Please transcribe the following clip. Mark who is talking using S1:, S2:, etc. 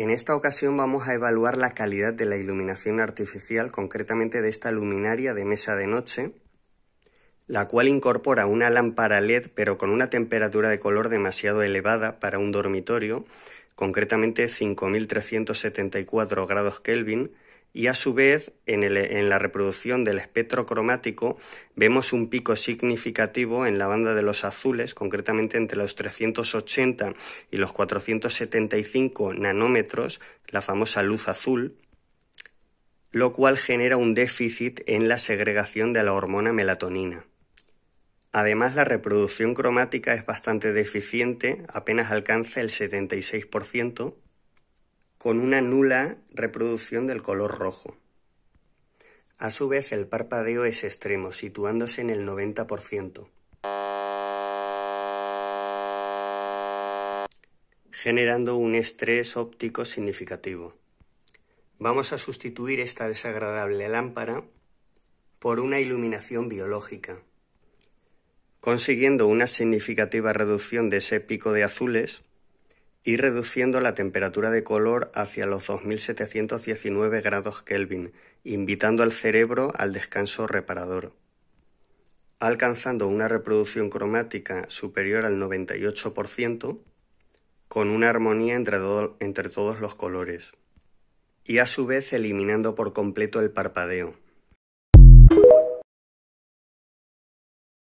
S1: En esta ocasión vamos a evaluar la calidad de la iluminación artificial, concretamente de esta luminaria de mesa de noche, la cual incorpora una lámpara LED pero con una temperatura de color demasiado elevada para un dormitorio, concretamente 5374 grados Kelvin, y a su vez en, la reproducción del espectro cromático vemos un pico significativo en la banda de los azules, concretamente entre los 380 y los 475 nanómetros, la famosa luz azul, lo cual genera un déficit en la segregación de la hormona melatonina. Además, la reproducción cromática es bastante deficiente, apenas alcanza el 76%, con una nula reproducción del color rojo. A su vez el parpadeo es extremo, situándose en el 90%. generando un estrés óptico significativo. Vamos a sustituir esta desagradable lámpara por una iluminación biológica, consiguiendo una significativa reducción de ese pico de azules y reduciendo la temperatura de color hacia los 2719 grados Kelvin, invitando al cerebro al descanso reparador. Alcanzando una reproducción cromática superior al 98%, con una armonía entre, entre todos los colores, y a su vez eliminando por completo el parpadeo,